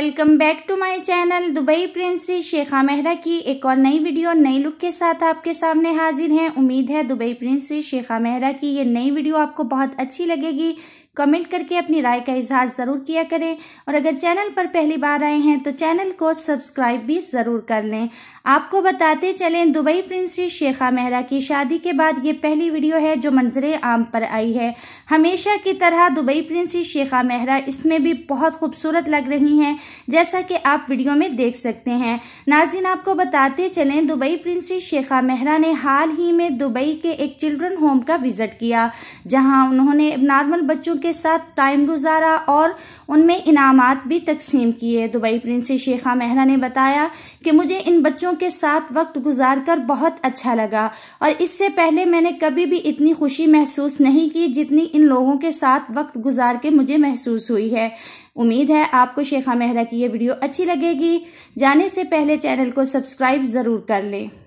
welcome back to my channel Dubai prince Shekha Mehra की एक और नई वीडियो नई लुक के साथ आपके सामने हाजिर हैं उम्मीद है दुबई प्रिंस शेखा मेहरा की ये नई वीडियो आपको बहुत अच्छी लगेगी कमेंट करके अपनी राय का इजहार ज़रूर किया करें और अगर चैनल पर पहली बार आए हैं तो चैनल को सब्सक्राइब भी ज़रूर कर लें आपको बताते चलें दुबई प्रिंसेस शेखा मेहरा की शादी के बाद ये पहली वीडियो है जो मंजर आम पर आई है हमेशा की तरह दुबई प्रिंसेस शेखा मेहरा इसमें भी बहुत खूबसूरत लग रही हैं जैसा कि आप वीडियो में देख सकते हैं नाजिन आपको बताते चलें दुबई प्रिंसेस शेखा मेहरा ने हाल ही में दुबई के एक चिल्ड्रन होम का विज़िट किया जहाँ उन्होंने नॉर्मल बच्चों के साथ टाइम गुजारा और उनमें इनामात भी तकसीम किए दुबई प्रिंस शेखा मेहरा ने बताया कि मुझे इन बच्चों के साथ वक्त गुजार कर बहुत अच्छा लगा और इससे पहले मैंने कभी भी इतनी खुशी महसूस नहीं की जितनी इन लोगों के साथ वक्त गुजार के मुझे महसूस हुई है उम्मीद है आपको शेखा मेहरा की ये वीडियो अच्छी लगेगी जाने से पहले चैनल को सब्सक्राइब ज़रूर कर लें